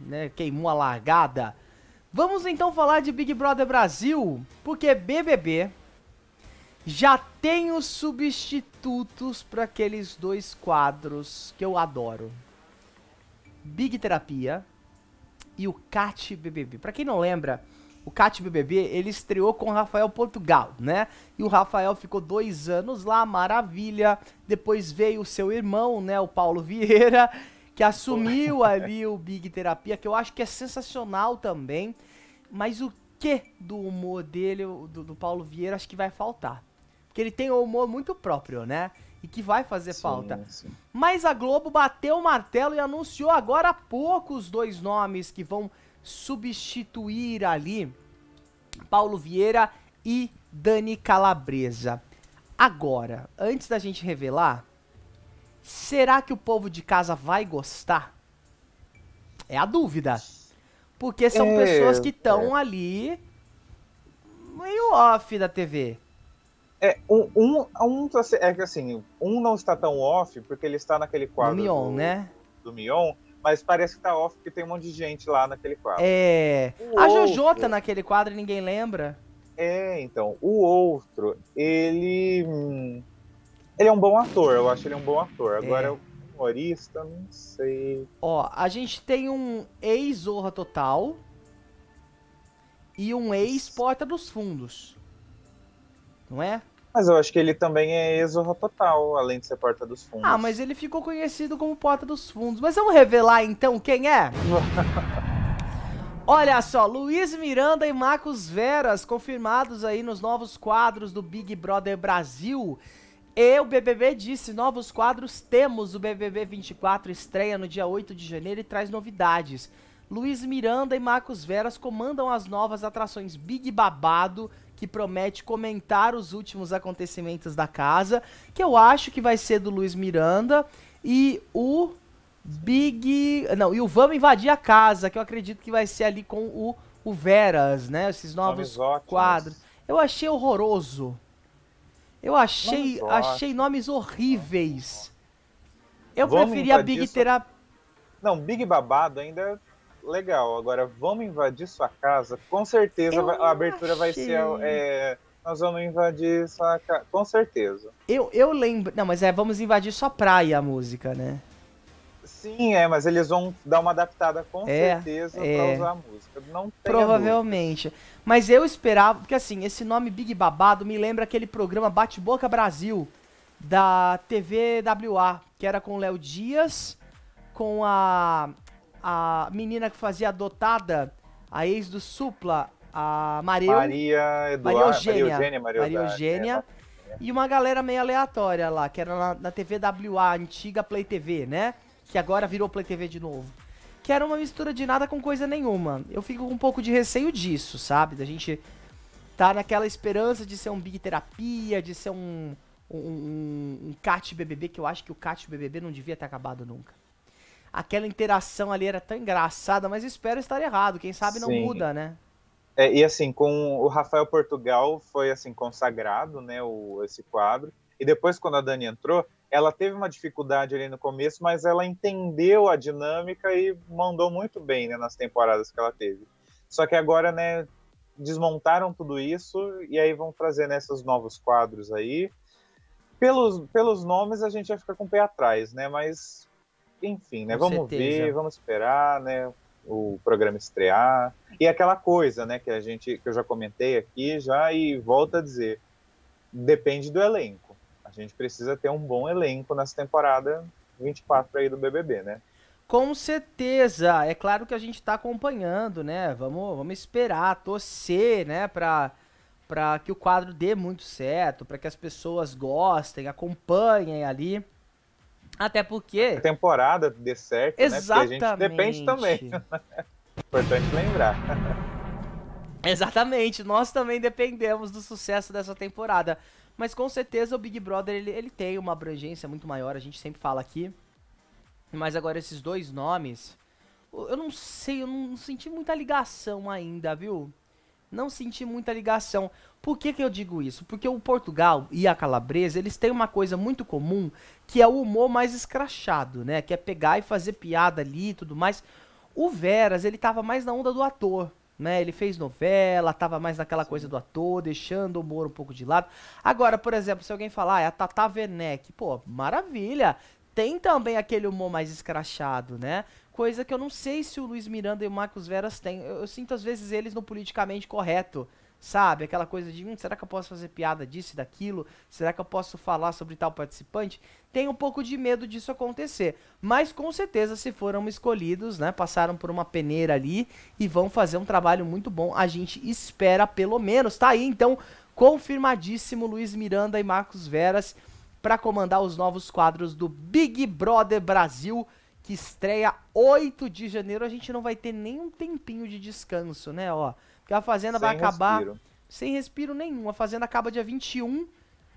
né? Queimou a largada. Vamos então falar de Big Brother Brasil, porque BBB já tem os substitutos para aqueles dois quadros que eu adoro. Big Terapia e o Cat BBB. Para quem não lembra, o Cat BBB ele estreou com o Rafael Portugal, né? E o Rafael ficou dois anos lá, maravilha. Depois veio o seu irmão, né? O Paulo Vieira que assumiu ali o Big Terapia, que eu acho que é sensacional também. Mas o que do humor dele, do, do Paulo Vieira, acho que vai faltar. Porque ele tem um humor muito próprio, né? E que vai fazer sim, falta. Sim. Mas a Globo bateu o martelo e anunciou agora há pouco os dois nomes que vão substituir ali Paulo Vieira e Dani Calabresa. Agora, antes da gente revelar, Será que o povo de casa vai gostar? É a dúvida. Porque são é, pessoas que estão é. ali meio off da TV. É, um, um, um tá é que assim, um não está tão off porque ele está naquele quadro. Do Mion, do, né? Do Mion, mas parece que tá off porque tem um monte de gente lá naquele quadro. É. a Jojo tá naquele quadro e ninguém lembra. É, então. O outro, ele hum, ele é um bom ator, eu acho ele um bom ator. É. Agora, é. humorista, não sei. Ó, a gente tem um ex-Zorra Total e um ex-Porta dos Fundos. Não é? Mas eu acho que ele também é ex-Zorra Total, além de ser Porta dos Fundos. Ah, mas ele ficou conhecido como Porta dos Fundos. Mas vamos revelar então quem é? Olha só, Luiz Miranda e Marcos Veras confirmados aí nos novos quadros do Big Brother Brasil. E o BBB disse: novos quadros temos. O BBB 24 estreia no dia 8 de janeiro e traz novidades. Luiz Miranda e Marcos Veras comandam as novas atrações Big Babado, que promete comentar os últimos acontecimentos da casa, que eu acho que vai ser do Luiz Miranda, e o Big. Não, e o Vamos Invadir a Casa, que eu acredito que vai ser ali com o, o Veras, né? Esses novos quadros. Eu achei horroroso. Eu achei, achei nomes horríveis. Eu vamos preferia Big disso. Terapia. Não, Big Babado ainda é legal. Agora, vamos invadir sua casa. Com certeza a abertura achei. vai ser. É, nós vamos invadir sua casa. Com certeza. Eu, eu lembro. Não, mas é, vamos invadir sua praia a música, né? Sim, é, mas eles vão dar uma adaptada com é, certeza é. pra usar a música. Não Provavelmente. Mas eu esperava, porque assim, esse nome Big Babado me lembra aquele programa Bate Boca Brasil da TV WA, que era com o Léo Dias, com a a menina que fazia adotada, a ex do Supla, a Maria Maria Maria Eugênia, Maria Eugênia, Maria Maria Eugênia é, e uma galera meio aleatória lá, que era na, na TV WA antiga Play TV, né? que agora virou Play TV de novo. Que era uma mistura de nada com coisa nenhuma. Eu fico com um pouco de receio disso, sabe? Da gente tá naquela esperança de ser um Big Terapia, de ser um, um, um, um Cat BBB, que eu acho que o Cat BBB não devia ter acabado nunca. Aquela interação ali era tão engraçada, mas espero estar errado. Quem sabe não Sim. muda, né? É, e assim, com o Rafael Portugal foi assim consagrado, né, o, esse quadro. E depois, quando a Dani entrou, ela teve uma dificuldade ali no começo, mas ela entendeu a dinâmica e mandou muito bem né, nas temporadas que ela teve. Só que agora, né, desmontaram tudo isso e aí vão trazer nesses né, novos quadros aí. Pelos, pelos nomes a gente vai ficar com o pé atrás, né? Mas, enfim, né? Com vamos certeza. ver, vamos esperar, né? O programa estrear. E aquela coisa, né, que a gente que eu já comentei aqui já e volta a dizer. Depende do elenco a gente precisa ter um bom elenco nessa temporada 24 aí do BBB, né? Com certeza, é claro que a gente está acompanhando, né? Vamos, vamos esperar, torcer, né? Para para que o quadro dê muito certo, para que as pessoas gostem, acompanhem ali. Até porque. A temporada dê certo, Exatamente. né? Porque a gente depende também. Importante lembrar. Exatamente, nós também dependemos do sucesso dessa temporada. Mas com certeza o Big Brother ele, ele tem uma abrangência muito maior, a gente sempre fala aqui. Mas agora esses dois nomes, eu não sei, eu não senti muita ligação ainda, viu? Não senti muita ligação. Por que, que eu digo isso? Porque o Portugal e a Calabresa, eles têm uma coisa muito comum, que é o humor mais escrachado, né? Que é pegar e fazer piada ali e tudo mais. O Veras, ele tava mais na onda do ator. Né? Ele fez novela, tava mais naquela Sim. coisa do ator, deixando o humor um pouco de lado. Agora, por exemplo, se alguém falar, ah, é a Tata Werneck, pô, maravilha. Tem também aquele humor mais escrachado, né? Coisa que eu não sei se o Luiz Miranda e o Marcos Veras têm. Eu, eu sinto às vezes eles no politicamente correto. Sabe? Aquela coisa de, hum, será que eu posso fazer piada disso e daquilo? Será que eu posso falar sobre tal participante? Tem um pouco de medo disso acontecer. Mas com certeza, se foram escolhidos, né? Passaram por uma peneira ali e vão fazer um trabalho muito bom. A gente espera pelo menos. Tá aí, então, confirmadíssimo Luiz Miranda e Marcos Veras para comandar os novos quadros do Big Brother Brasil, que estreia 8 de janeiro. A gente não vai ter nenhum tempinho de descanso, né? Ó. Porque a fazenda sem vai acabar respiro. sem respiro nenhum. A fazenda acaba dia 21,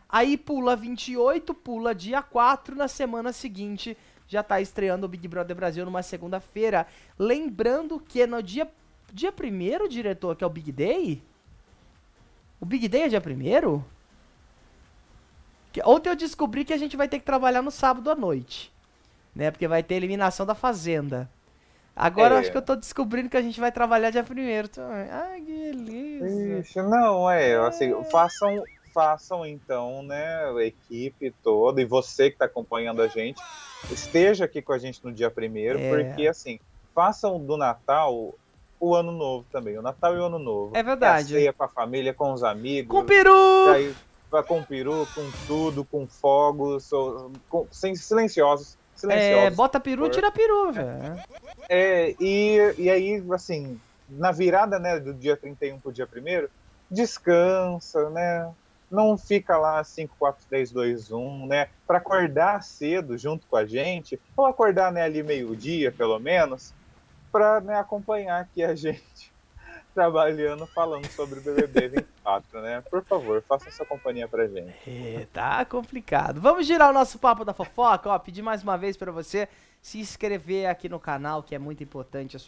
aí pula 28, pula dia 4, na semana seguinte já tá estreando o Big Brother Brasil numa segunda-feira. Lembrando que é no dia dia 1 diretor, que é o Big Day? O Big Day é dia 1 Ontem eu descobri que a gente vai ter que trabalhar no sábado à noite, né? Porque vai ter eliminação da fazenda. Agora é. acho que eu tô descobrindo que a gente vai trabalhar dia primeiro também. Ai, que delícia. não, é, assim, é, assim, façam, façam então, né, a equipe toda e você que tá acompanhando a gente, esteja aqui com a gente no dia primeiro, é. porque assim, façam do Natal o ano novo também, o Natal e o ano novo. É verdade. É a ceia com a família, com os amigos. Com o peru! Aí, com o peru, com tudo, com fogos, com, silenciosos. Silenciosos. É, bota peru, tira peru, velho. É, e, e aí, assim, na virada né, do dia 31 para o dia 1 descansa, né? Não fica lá 5, 4, 3, 2, 1, né? Para acordar cedo junto com a gente, ou acordar né, ali meio-dia, pelo menos, para né, acompanhar aqui a gente trabalhando, falando sobre o BBB 24, né? Por favor, faça essa companhia a gente. É, tá complicado. Vamos girar o nosso papo da fofoca, ó, pedir mais uma vez para você se inscrever aqui no canal, que é muito importante a é sua